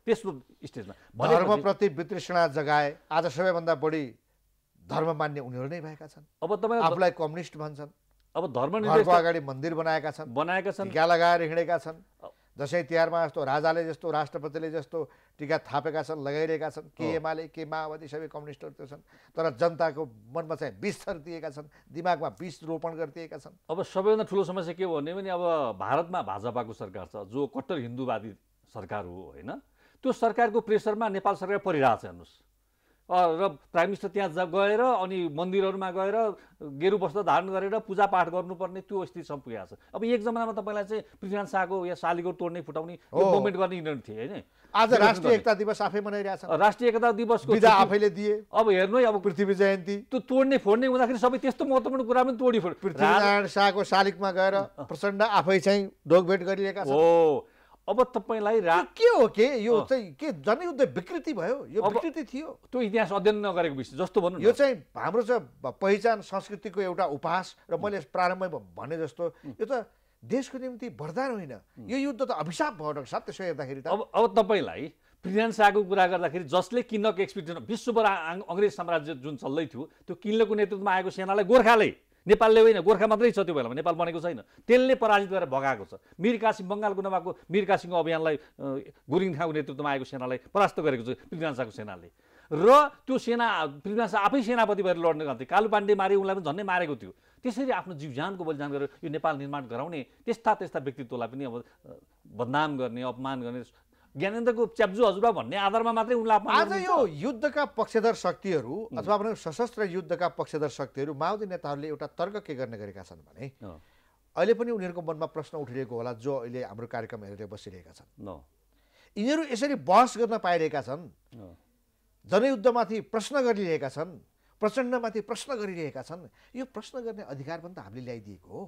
तेस्रो स्टेजमा धर्मप्रति वितृष्णा जगाए आज सबैभन्दा बढी धर्म मान्ने उनीहरू नै भएका छन् अब तपाईँ आफूलाई कम्युनिस्ट भन्छन् अब धर्म अगाडि मन्दिर बनाएका छन् बनाएका छन् टिका लगाएर हिँडेका छन् दसैँ तिहारमा जस्तो राजाले जस्तो राष्ट्रपतिले जस्तो टिका थापेका छन् लगाइरहेका छन् के एमाले के माओवादी सबै कम्युनिस्टहरू त्यो छन् तर जनताको मनमा चाहिँ बिस दिएका छन् दिमागमा विष रोपण गरिदिएका छन् अब सबैभन्दा ठुलो समस्या के हो भने पनि अब भारतमा भाजपाको सरकार छ जो कट्टर हिन्दूवादी सरकार हो होइन त्यो सरकारको प्रेसरमा नेपाल सरकार परिरहेछ हेर्नुहोस् र प्राइम मिनिस्टर त्यहाँ गएर अनि मन्दिरहरूमा गएर गेरु वस्त्र धारण गरेर पूजापाठ गर्नुपर्ने त्यो स्थितिसम्म पुगेको छ अब एक जमानामा तपाईँलाई चाहिँ पृथ्वीनारायण शाहको या शालिगो तोड्ने फुटाउने मुभमेन्ट गर्ने यिनीहरू थिए होइन आज राष्ट्रिय एकता दिवस आफै मनाइरहेको छ राष्ट्रिय एकता दिवसको आफैले दिए अब हेर्नु है अब पृथ्वी जयन्ती त्यो तोड्ने फोड्ने हुँदाखेरि सबै त्यस्तो महत्त्वपूर्ण कुरा पनि तोडी पृथ्वीनारायण शाहको शालिगमा गएर प्रचण्ड आफै चाहिँ ढोकभेट गरिरहेका हो अब तपाईँलाई रा के हो के यो चाहिँ के जनयुद्ध विकृति भयो यो विकृति थियो त्यो इतिहास अध्ययन नगरेको विषय जस्तो भन्नु यो चाहिँ हाम्रो चाहिँ पहिचान संस्कृतिको एउटा उपहास र मैले प्रारम्भ भने जस्तो यो त देशको निम्ति वरदान होइन यो युद्ध त अभिशाप भयो डक्टर साहब त्यसो हेर्दाखेरि त अब अब तपाईँलाई पृथ्वीनारायण शाहको कुरा गर्दाखेरि जसले किन्नको एक्सपिरियन्स विश्वभर अङ्ग्रेज साम्राज्य जुन चल्दै थियो त्यो किन्नको नेतृत्वमा आएको सेनालाई गोर्खाले नेपालले होइन गोर्खा मात्रै छ त्यो बेलामा नेपाल बनेको छैन त्यसले पराजित गरेर भगाएको छ मिर कासिम बङ्गालको नभएको मिर कासिमको अभियानलाई गुरिङथाको नेतृत्वमा आएको सेनालाई परास्त गरेको छ पृथ्वीनाशाको सेनाले र त्यो सेना पृथ्वीनाशा आफै सेनापति भएर लड्ने गर्थे कालु पाण्डे मारे उनलाई पनि झन्डै मारेको थियो त्यसरी आफ्नो जीवज्यानको बलिदान गरेर यो नेपाल निर्माण गराउने त्यस्ता त्यस्ता व्यक्तित्वलाई पनि अब बदनाम गर्ने अपमान गर्ने ज्ञानेन्द्रको च्याप्जु हजुरबा भन्ने आधारमा मात्रै उनलाई आज यो युद्धका पक्षधर शक्तिहरू अथवा भनौँ सशस्त्र युद्धका पक्षधर शक्तिहरू माओवादी नेताहरूले एउटा तर्क के गर्ने गरेका छन् भने अहिले पनि उनीहरूको मनमा प्रश्न उठिरहेको होला जो अहिले हाम्रो कार्यक्रम हेरेर बसिरहेका छन् यिनीहरू यसरी बहस गर्न पाइरहेका छन् जनयुद्धमाथि प्रश्न गरिरहेका छन् प्रचण्डमाथि प्रश्न गरिरहेका छन् यो प्रश्न गर्ने अधिकार पनि त हामीले ल्याइदिएको हो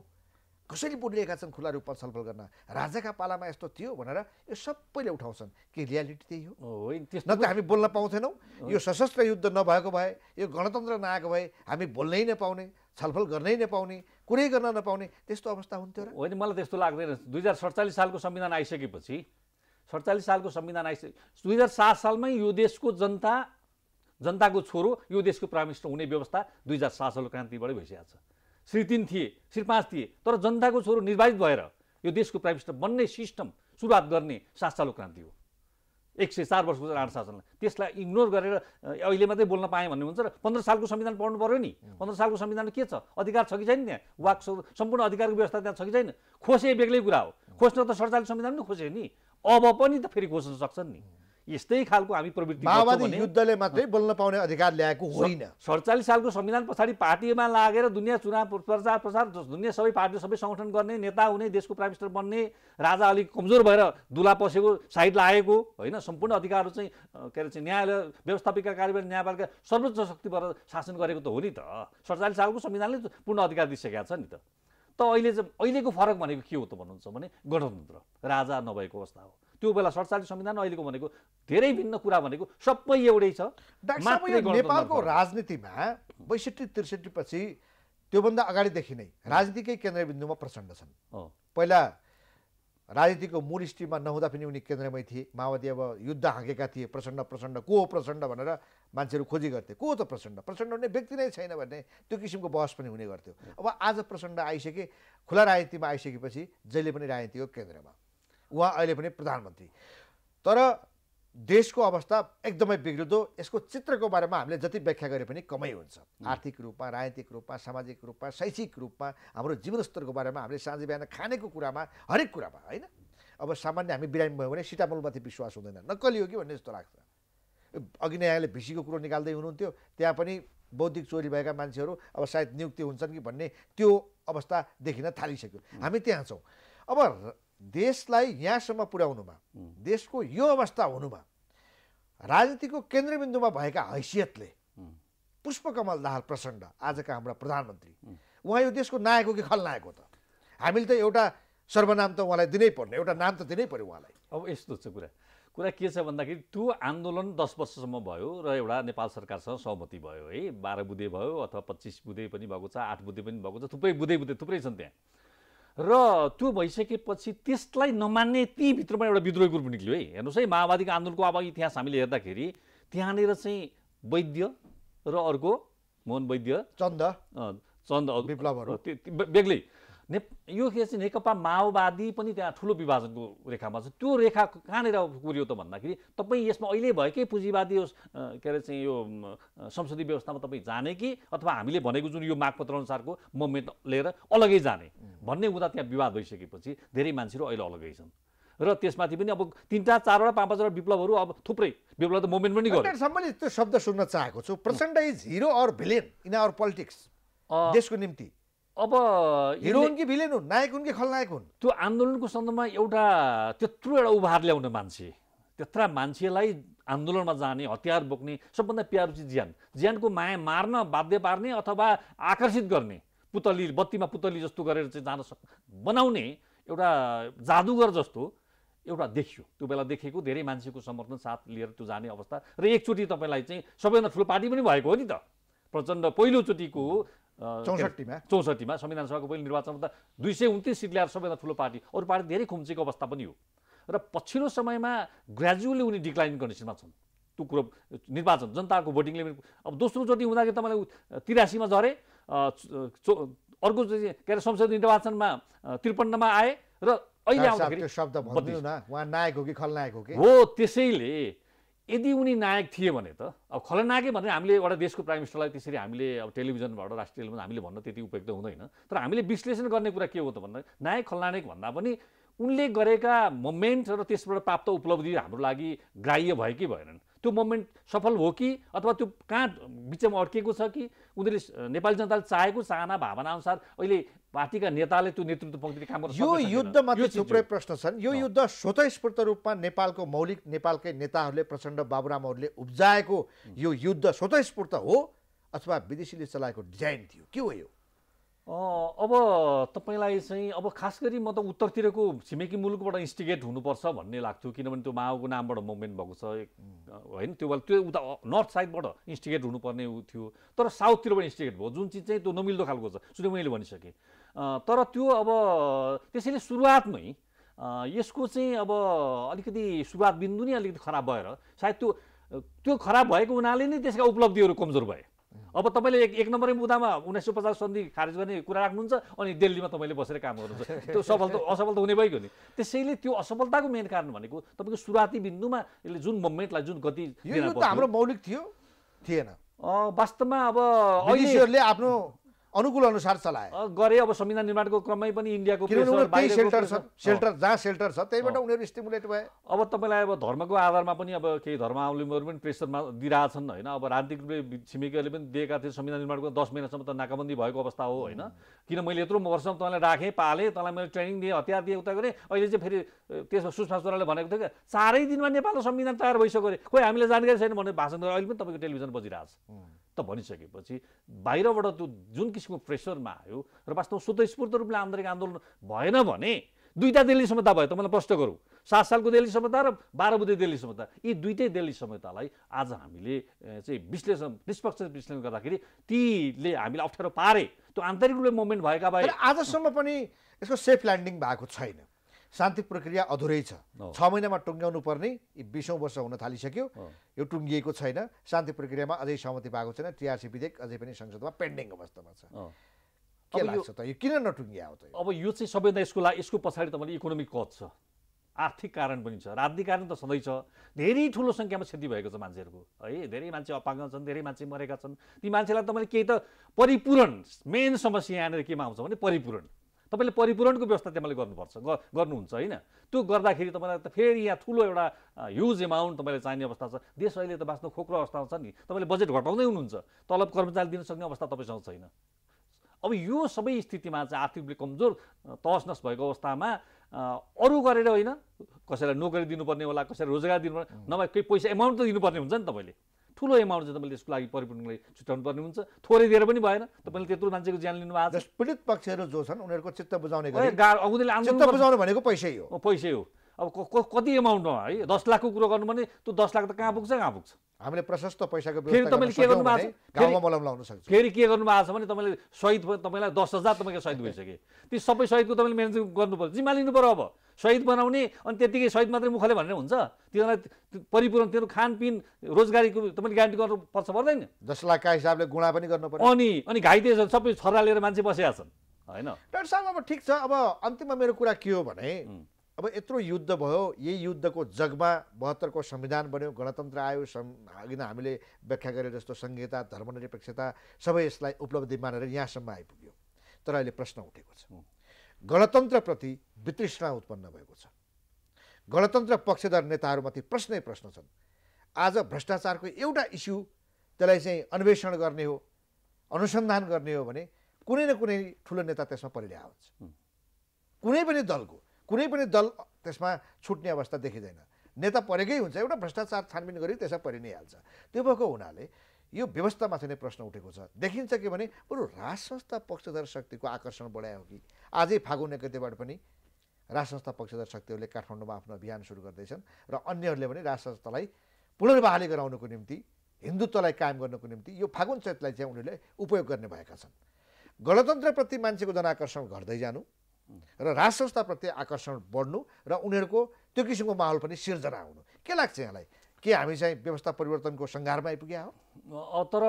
कसरी बुढिरहेका छन् खुला रूपमा छलफल गर्न राजाका पालामा यस्तो थियो भनेर यो सबैले उठाउँछन् कि रियालिटी त्यही हो न त हामी बोल्न पाउँथेनौँ यो सशस्त्र युद्ध नभएको भए यो गणतन्त्र नआएको भए हामी बोल्नै नपाउने छलफल गर्नै नपाउने कुरै गर्न नपाउने त्यस्तो अवस्था हुन्थ्यो र होइन मलाई त्यस्तो लाग्दैन दुई हजार सडचालिस सालको संविधान आइसकेपछि सडचालिस सालको संविधान आइसके दुई हजार सात सालमै यो देशको जनता जनताको छोरो यो देशको प्राइम मिनिस्टर हुने व्यवस्था दुई हजार सात सालको क्रान्तिबाटै भइसकेको छ श्री तिन थिए श्री पाँच थिए तर जनताको छोरो निर्वाचित भएर यो देशको प्राइम मिनिस्टर बन्ने सिस्टम सुरुवात गर्ने सासालो क्रान्ति हो एक सय चार वर्षको आठ शासनलाई त्यसलाई इग्नोर गरेर अहिले मात्रै बोल्न पाएँ भन्ने हुन्छ र पन्ध्र सालको संविधान पढ्नु पऱ्यो नि पन्ध्र सालको संविधानमा के छ अधिकार छ कि छैन त्यहाँ वाक सम्पूर्ण अधिकारको व्यवस्था त्यहाँ छ कि छैन खोसे बेग्लै कुरा हो खोज्न त सडचालिस संविधान पनि खोजे नि अब पनि त फेरि खोज्न सक्छन् नि यस्तै खालको हामी प्रवृत्ति माओवादी युद्धले मात्रै बोल्न पाउने अधिकार ल्याएको होइन सडचालिस सालको संविधान पछाडि पार्टीमा लागेर दुनियाँ चुनाव प्रचार प्रसार दुनियाँ सबै पार्टी सबै सङ्गठन गर्ने नेता हुने देशको प्राइम मिनिस्टर बन्ने राजा अलिक कमजोर भएर दुला पसेको साइड लागेको होइन सम्पूर्ण अधिकारहरू चाहिँ के अरे चाहिँ न्यायालय व्यवस्थापिका कार्यपालिका न्यायपालिका सर्वोच्च शक्तिबाट शासन गरेको त हो नि त सडचालिस सालको संविधानले पूर्ण अधिकार दिइसकेको छ नि त त अहिले चाहिँ अहिलेको फरक भनेको के हो त भन्नुहुन्छ भने गणतन्त्र राजा नभएको अवस्था हो त्यो बेला सडचालिस संविधान अहिलेको भनेको धेरै भिन्न कुरा भनेको सबै एउटै छ नेपालको राजनीतिमा बैसठी त्रिसठी पछि त्योभन्दा अगाडिदेखि नै राजनीतिकै केन्द्रबिन्दुमा प्रचण्ड छन् पहिला राजनीतिको मूल स्थितिमा नहुँदा पनि उनी केन्द्रमै थिए माओवादी अब युद्ध हाँकेका थिए प्रचण्ड प्रचण्ड को हो प्रचण्ड भनेर मान्छेहरू खोजी गर्थे को त प्रचण्ड प्रचण्ड हुने व्यक्ति नै छैन भन्ने त्यो किसिमको बहस पनि हुने गर्थ्यो अब आज प्रचण्ड आइसके खुला राजनीतिमा आइसकेपछि जहिले पनि राजनीतिको केन्द्रमा उहाँ अहिले पनि प्रधानमन्त्री तर देशको अवस्था एकदमै बिग्रिँदो यसको चित्रको बारेमा हामीले जति व्याख्या गरे पनि कमै हुन्छ आर्थिक रूपमा राजनीतिक रूपमा सामाजिक रूपमा शैक्षिक रूपमा हाम्रो जीवनस्तरको बारेमा हामीले साँझ बिहान खानेको कुरामा हरेक कुरामा होइन अब सामान्य हामी बिरामी भयो भने सिटामोलमाथि विश्वास हुँदैन नक्कली हो कि भन्ने जस्तो लाग्छ अघि नै भिसीको कुरो निकाल्दै हुनुहुन्थ्यो त्यहाँ पनि बौद्धिक चोरी भएका मान्छेहरू अब सायद नियुक्ति हुन्छन् कि भन्ने त्यो अवस्था देखिन थालिसक्यो हामी त्यहाँ छौँ अब देशलाई यहाँसम्म पुर्याउनुमा देशको यो अवस्था हुनुमा राजनीतिको केन्द्रबिन्दुमा भएका हैसियतले पुष्पकमल दाहाल प्रचण्ड आजका हाम्रा प्रधानमन्त्री उहाँ यो देशको नायक हो कि खलनायक हो त हामीले त एउटा सर्वनाम त उहाँलाई दिनै पर्ने एउटा नाम त दिनै पर्यो उहाँलाई अब यस्तो छ कुरा कुरा के छ भन्दाखेरि त्यो आन्दोलन दस वर्षसम्म भयो र एउटा नेपाल सरकारसँग सहमति भयो है बाह्र बुधे भयो अथवा पच्चिस बुधे पनि भएको छ आठ बुधे पनि भएको छ थुप्रै बुधे बुधे थुप्रै छन् त्यहाँ र त्यो भइसकेपछि त्यसलाई नमान्ने ती तीभित्रमा एउटा विद्रोही ग्रुप निक्ल्यो है हेर्नुहोस् है माओवादीको आन्दोलनको अब इतिहास हामीले हेर्दाखेरि त्यहाँनिर चाहिँ वैद्य र अर्को मोहन वैद्य चन्द चन्द विप्लवहरू बेग्लै ने यो के चाहिँ नेकपा माओवादी पनि त्यहाँ ठुलो विभाजनको रेखामा छ त्यो रेखा कहाँनिर कुरियो त भन्दाखेरि तपाईँ यसमा अहिले भएकै पुँजीवादी के अरे चाहिँ यो संसदीय व्यवस्थामा तपाईँ जाने कि अथवा हामीले भनेको जुन यो मागपत्र अनुसारको मुभमेन्ट लिएर अलग्गै जाने भन्ने हुँदा त्यहाँ विवाद भइसकेपछि धेरै मान्छेहरू अहिले अलगै छन् र त्यसमाथि पनि अब तिनवटा चारवटा पाँच पाँचवटा विप्लवहरू अब थुप्रै विप्लव त मुभमेन्ट पनि गर्यो मैले त्यो शब्द सुन्न चाहेको छु Prachanda is hero or villain in our politics देशको निम्ति अब हिरो हुन् कि भिलेन हुन् नायक हुन् कि खलनायक हुन् त्यो आन्दोलनको सन्दर्भमा एउटा त्यत्रो एउटा उभार ल्याउने मान्छे त्यत्रा मान्छेलाई आन्दोलनमा जाने हतियार बोक्ने सबभन्दा प्यारो चाहिँ ज्यान ज्यानको माया मार्न बाध्य पार्ने अथवा आकर्षित गर्ने पुतली बत्तीमा पुतली जस्तो गरेर चाहिँ जान सक् बनाउने एउटा जादुगर जस्तो एउटा देखियो त्यो बेला देखेको धेरै मान्छेको समर्थन साथ लिएर त्यो जाने अवस्था र एकचोटि तपाईँलाई चाहिँ सबैभन्दा ठुलो पार्टी पनि भएको हो नि त प्रचण्ड पहिलोचोटिको चौसठीमा चौसठीमा संविधान सभाको पहिलो निर्वाचन हुँदा दुई सय उन्तिस सिट ल्याएर सबैभन्दा ठुलो पार्टी अरू पार्टी धेरै खुम्चेको अवस्था पनि हो र पछिल्लो समयमा ग्रेजुअली उनी डिक्लाइन कन्डिसनमा छन् त्यो कुरो निर्वाचन जनताको भोटिङले पनि अब दोस्रो दोस्रोचोटि हुँदाखेरि तपाईँलाई तिरासीमा झरे अर्को चाहिँ के अरे संसदीय निर्वाचनमा त्रिपन्नमा आए र अहिले आउँदाखेरि हो त्यसैले यदि उनी नायक थिए भने त अब खलनायकै भनेर हामीले एउटा देशको प्राइम मिनिस्टरलाई त्यसरी हामीले अब टेलिभिजनबाट राष्ट्रिय टेलिभिजन हामीले भन्न त्यति उपयुक्त हुँदैन तर हामीले विश्लेषण गर्ने कुरा के हो त भन्दा नायक खलनायक भन्दा पनि उनले गरेका मोमेन्ट र त्यसबाट प्राप्त उपलब्धि हाम्रो लागि ग्राह्य भयो कि भएनन् त्यो मोमेन्ट सफल हो कि अथवा त्यो कहाँ बिचमा अड्किएको छ कि उनीहरूले नेपाली जनताले चाहेको चाहना भावना अनुसार अहिले पार्टीका नेताले त्यो नेतृत्व पङ्क्ति काम गर्छ यो युद्धमा चाहिँ थुप्रै प्रश्न छन् यो युद्ध स्वतस्फूर्त रूपमा नेपालको मौलिक नेपालकै नेताहरूले प्रचण्ड बाबुरामहरूले उब्जाएको यो युद्ध स्वतस्फूर्त हो अथवा विदेशीले चलाएको डिजाइन थियो के हो यो अब तपाईँलाई चाहिँ अब खास गरी म त उत्तरतिरको छिमेकी मुलुकबाट इन्स्टिगेट हुनुपर्छ भन्ने लाग्थ्यो किनभने त्यो माओको नामबाट मुभमेन्ट भएको छ होइन त्यो बेला त्यो उता नर्थ साइडबाट इन्स्टिगेट हुनुपर्ने थियो तर साउथतिरबाट इन्स्टिगेट भयो जुन चिज चाहिँ त्यो नमिल्दो खालको छ सुने मैले भनिसकेँ तर त्यो अब त्यसैले सुरुवातमै यसको चाहिँ अब अलिकति सुरुवात बिन्दु नै अलिकति खराब भएर सायद त्यो त्यो खराब भएको हुनाले नै त्यसका उपलब्धिहरू कमजोर भए अब तपाईँले एक एक नम्बरै मुद्दामा उन्नाइस सय पचास सन्धि खारेज गर्ने कुरा राख्नुहुन्छ अनि दिल्लीमा तपाईँले बसेर काम गर्नुहुन्छ त्यो सफल त असफल त हुने भइगयो नि त्यसैले त्यो असफलताको मेन कारण भनेको तपाईँको सुरुवाती बिन्दुमा यसले जुन मोमेन्टलाई जुन गति हाम्रो मौलिक थियो थिएन वास्तवमा अब अहिले आफ्नो अनुकूल अनुसार चलाए गरे अब संविधान निर्माणको क्रममै पनि इन्डियाको सेल्टर जहाँ सेल्टर छ त्यहीबाट उनीहरू स्टिमुलेट भए अब तपाईँलाई अब धर्मको आधारमा पनि अब केही धर्मावलम्बीहरू पनि प्रेसरमा दिइरहेछन् होइन अब राजनीतिक रूपले छिमेकीहरूले पनि दिएका थिए संविधान निर्माणको दस महिनासम्म त नाकाबन्दी भएको अवस्था हो होइन किन मैले यत्रो वर्षसम्म तपाईँलाई राखेँ पालेँ तँलाई मैले ट्रेनिङ दिएँ हतियार दिएँ उता गरेँ अहिले चाहिँ फेरि त्यसमा सुषमा स्वराले भनेको थियो कि चारै दिनमा नेपालको संविधान तयार भइसक्यो अरे खोइ हामीले जानकारी छैन भनेर भाषण गरेर अहिले पनि तपाईँको टेलिभिजन बजिरहेको छ त भनिसकेपछि बाहिरबाट त्यो जुन किसिमको प्रेसरमा आयो र वास्तव स्वतस्फूर्त रूपले आन्तरिक आन्दोलन भएन भने दुईवटा दिल्ली समता भयो त मलाई प्रश्न गरौँ सात सालको दिल्ली समता र बाह्र बुधे दिल्ली समता यी दुईटै दिल्ली समतालाई आज हामीले चाहिँ विश्लेषण निष्पक्ष विश्लेषण गर्दाखेरि तीले हामीले अप्ठ्यारो पारे त्यो आन्तरिक रूपले मुभमेन्ट भएका भए आजसम्म पनि यसको सेफ ल्यान्डिङ भएको छैन शान्ति प्रक्रिया अधुरै छ छ महिनामा टुङ्ग्याउनु पर्ने बिसौँ वर्ष हुन थालिसक्यो यो टुङ्गिएको छैन शान्ति प्रक्रियामा अझै सहमति पाएको छैन टिआरसी विधेयक अझै पनि संसदमा पेन्डिङ अवस्थामा छ के लाग्छ त यो किन नटुङ्ग्यायो त अब यो चाहिँ सबैभन्दा यसको लागि यसको पछाडि तपाईँले इकोनोमिक कज छ आर्थिक कारण पनि छ राजनीतिक कारण त सधैँ छ धेरै ठुलो सङ्ख्यामा क्षति भएको छ मान्छेहरूको है धेरै मान्छे अपाङ्ग छन् धेरै मान्छे मरेका छन् ती मान्छेलाई तपाईँले केही त परिपूरण मेन समस्या यहाँनिर केमा आउँछ भने परिपूरण तपाईँले परिपूरणको व्यवस्था मैले गर्नुपर्छ गर्नुहुन्छ होइन त्यो गर्दाखेरि तपाईँलाई त फेरि यहाँ ठुलो एउटा ह्युज एमाउन्ट तपाईँले चाहिने अवस्था छ देश अहिले त बाँच्नु खोक्रो अवस्थामा छ नि तपाईँले बजेट घटाउँदै हुनुहुन्छ तलब कर्मचारी दिन सक्ने अवस्था तपाईँसँग छैन अब यो सबै स्थितिमा चाहिँ आर्थिक रूपले कमजोर नस भएको अवस्थामा अरू गरेर होइन कसैलाई नोकरी दिनुपर्ने होला कसैलाई रोजगार दिनुपर्ने नभए केही पैसा एमाउन्ट त दिनुपर्ने हुन्छ नि तपाईँले ठुलो एमाउन्ट चाहिँ तपाईँले त्यसको लागि परिपूर्णलाई छुट्याउनु पर्ने हुन्छ थोरै दिएर पनि भएन तपाईँले त्यत्रो मान्छेको ज्यान लिनु भएको छ पीडित पक्षहरू जो छन् उनीहरूको चित्त बुझाउने चित्त बुझाउनु भनेको पैसै हो पैसै हो अब कति एमाउन्टमा है दस लाखको कुरो गर्नु भने त्यो दस लाख त कहाँ पुग्छ कहाँ पुग्छ हामीले प्रशस्त पैसाको फेरि तपाईँले के गर्नुभएको छ फेरि के गर्नुभएको छ भने तपाईँले सहिद तपाईँलाई दस हजार तपाईँको सहिद भइसक्यो ती सबै सहिदको तपाईँले म्यानेज गर्नु पर्यो जिम्मा लिनु पऱ्यो अब सहिद बनाउने अनि त्यतिकै सहिद मात्रै मुखले भनेर हुन्छ तिनीहरूलाई परिपूर्ण तिनीहरू खानपिन रोजगारीको तपाईँले ग्यारेन्टी गर्नुपर्छ पर्दैन दस लाखका हिसाबले गुणा पनि गर्नु पर्यो अनि अनि घाइते सबै छरा लिएर मान्छे बसेका छन् होइन डाक्टर साहब अब ठिक छ अब अन्तिममा मेरो कुरा के हो भने अब यत्रो युद्ध भयो यही युद्धको जगमा बहत्तरको संविधान बन्यो गणतन्त्र आयो अघि हामीले व्याख्या गरे जस्तो संहिता धर्मनिरपेक्षता सबै यसलाई उपलब्धि मानेर यहाँसम्म आइपुग्यो तर अहिले प्रश्न उठेको छ गणतन्त्रप्रति वितृष्णा उत्पन्न भएको छ गणतन्त्र पक्षधर नेताहरूमाथि प्रश्नै प्रश्न छन् आज भ्रष्टाचारको एउटा इस्यु त्यसलाई चाहिँ अन्वेषण गर्ने हो अनुसन्धान गर्ने हो भने कुनै न कुनै ठुलो नेता त्यसमा परिरहेको हुन्छ कुनै पनि दलको कुनै पनि दल त्यसमा छुट्ने अवस्था देखिँदैन नेता परेकै हुन्छ एउटा भ्रष्टाचार छानबिन गरी त्यसमा परि नै हाल्छ त्यो भएको हुनाले यो व्यवस्थामाथि नै प्रश्न उठेको छ देखिन्छ कि भने बरु राज संस्था पक्षधर शक्तिको आकर्षण बढायो कि आजै फागुन एकतेबाट पनि राज संस्था पक्षधर शक्तिहरूले काठमाडौँमा आफ्नो अभियान सुरु गर्दैछन् र अन्यहरूले पनि राज संस्थालाई पुनर्बहाली गराउनको निम्ति हिन्दुत्वलाई कायम गर्नको निम्ति यो फागुन चैतलाई चाहिँ उनीहरूले उपयोग गर्ने भएका छन् गणतन्त्रप्रति मान्छेको जनाकर्षण घट्दै जानु र राष्ट्र संस्थाप्रति आकर्षण बढ्नु र उनीहरूको त्यो किसिमको माहौल पनि सिर्जना हुनु के लाग्छ यहाँलाई के हामी चाहिँ व्यवस्था परिवर्तनको सङ्घारमा आइपुग्या हो तर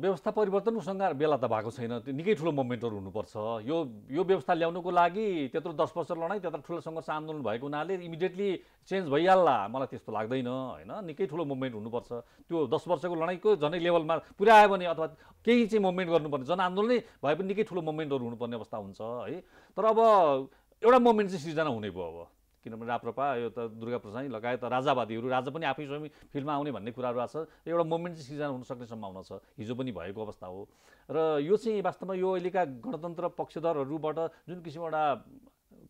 व्यवस्था परिवर्तनको उसँग बेला त भएको छैन त्यो निकै ठुलो मोमेन्टहरू हुनुपर्छ यो यो व्यवस्था ल्याउनुको लागि त्यत्रो दस वर्ष लडाइँ त्यत्रो ठुलो सङ्घर्ष आन्दोलन भएको हुनाले इमिडिएटली चेन्ज भइहाल्ला मलाई त्यस्तो लाग्दैन होइन निकै ठुलो मुभमेन्ट हुनुपर्छ त्यो दस वर्षको लडाइँको झनै लेभलमा पुर्यायो भने अथवा केही चाहिँ मुभमेन्ट गर्नुपर्ने जनआन्दोलनै भए पनि निकै ठुलो मुभमेन्टहरू हुनुपर्ने अवस्था हुन्छ है तर अब एउटा मुभमेन्ट चाहिँ सिर्जना हुने भयो अब किनभने राप्रपा यो त दुर्गा प्रसाई लगायत राजावादीहरू राजा पनि आफै स्वयं फिल्डमा आउने भन्ने कुराहरू आएको छ एउटा मोमेन्ट चाहिँ सिर्जना हुनसक्ने सम्भावना छ हिजो पनि भएको अवस्था हो र यो चाहिँ वास्तवमा यो अहिलेका गणतन्त्र पक्षधरहरूबाट जुन किसिम एउटा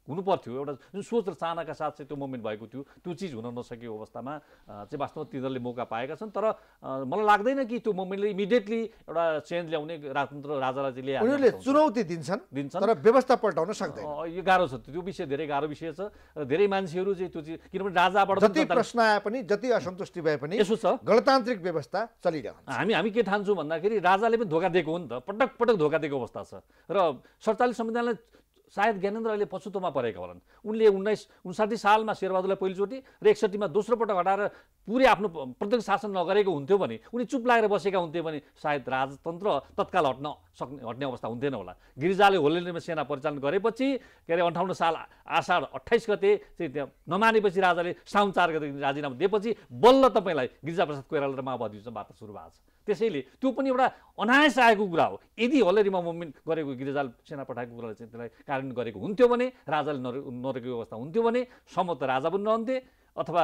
हुनु एउटा जुन सोच र चाहनाका साथ चाहिँ त्यो मोमेन्ट भएको थियो त्यो चिज हुन नसकेको अवस्थामा चाहिँ वास्तवमा तिनीहरूले मौका पाएका छन् तर मलाई लाग्दैन कि त्यो मोमेन्टले इमिडिएटली एउटा चेन्ज ल्याउने राजतन्त्र राजालाई उनीहरूले चुनौती दिन्छन् दिन्छन् तर व्यवस्था पल्टाउन सक्दैन यो गाह्रो छ त्यो विषय धेरै गाह्रो विषय छ र धेरै मान्छेहरू चाहिँ त्यो चिज किनभने राजाबाट जति प्रश्न आए पनि जति असन्तुष्टि भए पनि यसो छ गणतान्त्रिक व्यवस्था चलिरहन्छ हामी हामी के ठान्छौँ भन्दाखेरि राजाले पनि धोका दिएको हो नि त पटक पटक धोका दिएको अवस्था छ र सडचालिस संविधानलाई सायद ज्ञानेन्द्र अहिले पछुतोमा परेका होलान् उनले उन्नाइस उन्साठी सालमा शेरबहादुरलाई पहिलोचोटि र एकसट्ठीमा पटक हटाएर पुरै आफ्नो प्रत्यक्ष शासन नगरेको हुन्थ्यो भने उनी चुप लागेर बसेका हुन्थे भने सायद राजतन्त्र तत्काल हट्न सक्ने हट्ने अवस्था हुन्थेन होला गिरिजाले होलेन्डमा सेना परिचालन गरेपछि के अरे अन्ठाउन्न साल आषाढ अट्ठाइस गते चाहिँ त्यहाँ नमानेपछि राजाले साउन चार गते राजीनामा दिएपछि बल्ल तपाईँलाई गिरिजाप्रसाद कोइराला र माओवादी बाटो सुरु भएको छ त्यसैले त्यो पनि एउटा अनायास आएको कुरा हो यदि हलेरीमा मुभमेन्ट गरेको गिरिजाल सेना पठाएको कुरालाई चाहिँ त्यसलाई कारण गरेको हुन्थ्यो भने राजाले नरे नरेको अवस्था हुन्थ्यो भने समत राजा पनि रहन्थे अथवा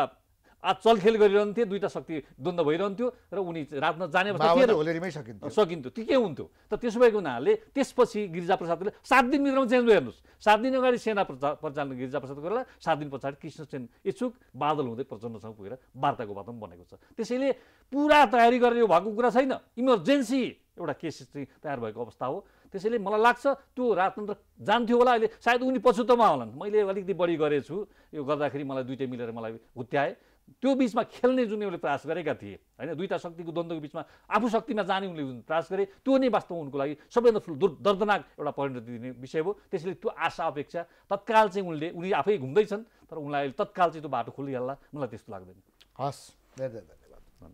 आज चलखेल गरिरहन्थे दुईवटा शक्ति द्वन्द्व भइरहन्थ्यो र उनी राख्न जाने अवस्था सकिन्थ्यो त्यो के हुन्थ्यो त त्यसो भएको हुनाले त्यसपछि गिरिजाप्रसादले सात दिन भित्रमा चेन्ज हेर्नुहोस् सात दिन अगाडि सेना प्रचार प्रचालन गिरिजाप्रसाद गरेर सात दिन पछाडि कृष्णसेन इच्छुक बादल हुँदै प्रचण्डसँग पुगेर वार्ताको वातावरण बनेको छ त्यसैले पुरा तयारी गरेर यो भएको कुरा छैन इमर्जेन्सी एउटा केस चाहिँ तयार भएको अवस्था हो त्यसैले मलाई लाग्छ त्यो राजतन्त्र जान्थ्यो होला अहिले सायद उनी पछुतोमा होलान् मैले अलिकति बढी गरेछु यो गर्दाखेरि मलाई दुइटै मिलेर मलाई हुत्याएँ त्यो बिचमा खेल्ने जुन उसले प्रयास गरेका थिए होइन दुईवटा शक्तिको द्वन्द्वको बिचमा आफू शक्तिमा जाने उनले जुन प्रयास गरे त्यो नै वास्तवमा उनको लागि सबैभन्दा ठुलो दर्दनाक एउटा परिणति दिने विषय हो त्यसैले त्यो आशा अपेक्षा तत्काल चाहिँ उनले उनी आफै घुम्दैछन् तर उनलाई अहिले तत्काल चाहिँ त्यो बाटो खोलिहाल्ला मलाई त्यस्तो लाग्दैन हस् धेरै धेरै धन्यवाद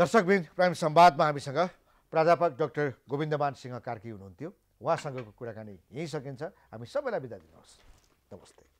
दर्शकबिन प्राइम सम्वादमा हामीसँग प्राध्यापक डाक्टर गोविन्दमान सिंह कार्की हुनुहुन्थ्यो उहाँसँगको कुराकानी यहीँ सकिन्छ हामी सबैलाई बिदा दिनुहोस् नमस्ते